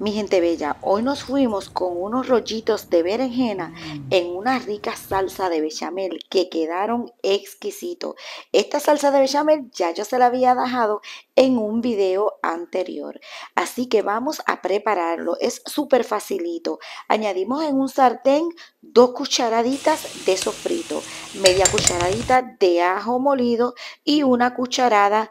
Mi gente bella, hoy nos fuimos con unos rollitos de berenjena mm. en una rica salsa de bechamel que quedaron exquisitos. Esta salsa de bechamel ya yo se la había dejado en un video anterior. Así que vamos a prepararlo. Es súper facilito. Añadimos en un sartén dos cucharaditas de sofrito, media cucharadita de ajo molido y una cucharada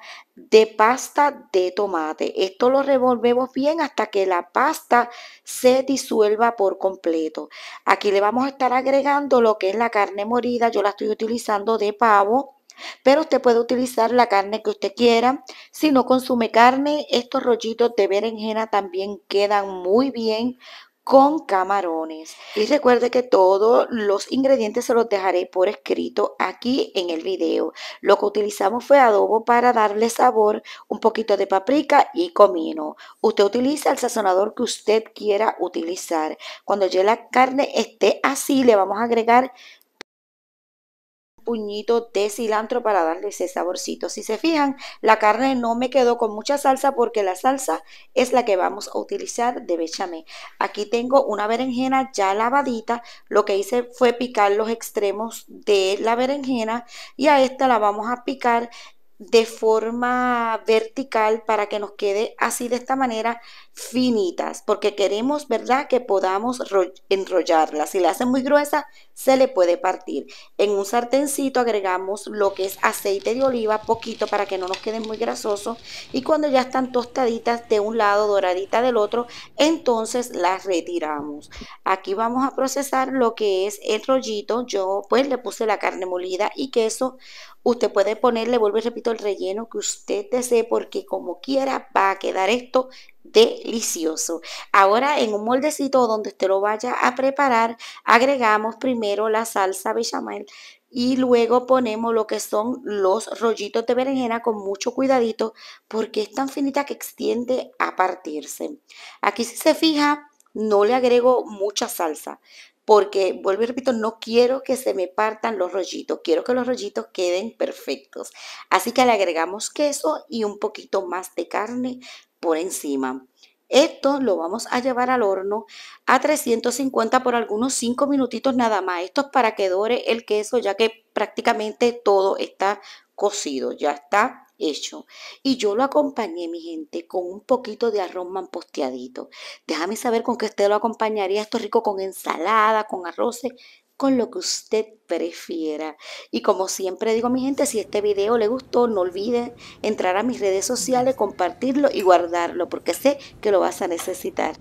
de pasta de tomate. Esto lo revolvemos bien hasta que la pasta se disuelva por completo. Aquí le vamos a estar agregando lo que es la carne morida. Yo la estoy utilizando de pavo. Pero usted puede utilizar la carne que usted quiera. Si no consume carne, estos rollitos de berenjena también quedan muy bien con camarones. Y recuerde que todos los ingredientes se los dejaré por escrito aquí en el video. Lo que utilizamos fue adobo para darle sabor, un poquito de paprika y comino. Usted utiliza el sazonador que usted quiera utilizar. Cuando ya la carne esté así, le vamos a agregar puñito de cilantro para darle ese saborcito. Si se fijan, la carne no me quedó con mucha salsa porque la salsa es la que vamos a utilizar de bechamel. Aquí tengo una berenjena ya lavadita. Lo que hice fue picar los extremos de la berenjena y a esta la vamos a picar de forma vertical para que nos quede así de esta manera finitas, porque queremos, ¿verdad?, que podamos enrollarlas. Si la hacen muy gruesa, se le puede partir. En un sartencito agregamos lo que es aceite de oliva, poquito para que no nos quede muy grasoso Y cuando ya están tostaditas de un lado, doradita del otro, entonces las retiramos. Aquí vamos a procesar lo que es el rollito. Yo pues le puse la carne molida y queso Usted puede ponerle, vuelvo y repito, el relleno que usted desee porque como quiera va a quedar esto delicioso. Ahora en un moldecito donde usted lo vaya a preparar, agregamos primero la salsa bechamel y luego ponemos lo que son los rollitos de berenjena con mucho cuidadito porque es tan finita que extiende a partirse. Aquí si se fija no le agrego mucha salsa porque, vuelvo y repito, no quiero que se me partan los rollitos, quiero que los rollitos queden perfectos. Así que le agregamos queso y un poquito más de carne por encima. Esto lo vamos a llevar al horno a 350 por algunos 5 minutitos nada más. Esto es para que dore el queso ya que prácticamente todo está cocido, ya está hecho. Y yo lo acompañé, mi gente, con un poquito de arroz mamposteadito. Déjame saber con qué usted lo acompañaría. Esto rico con ensalada, con arroz, con lo que usted prefiera. Y como siempre digo, mi gente, si este video le gustó, no olvide entrar a mis redes sociales, compartirlo y guardarlo, porque sé que lo vas a necesitar.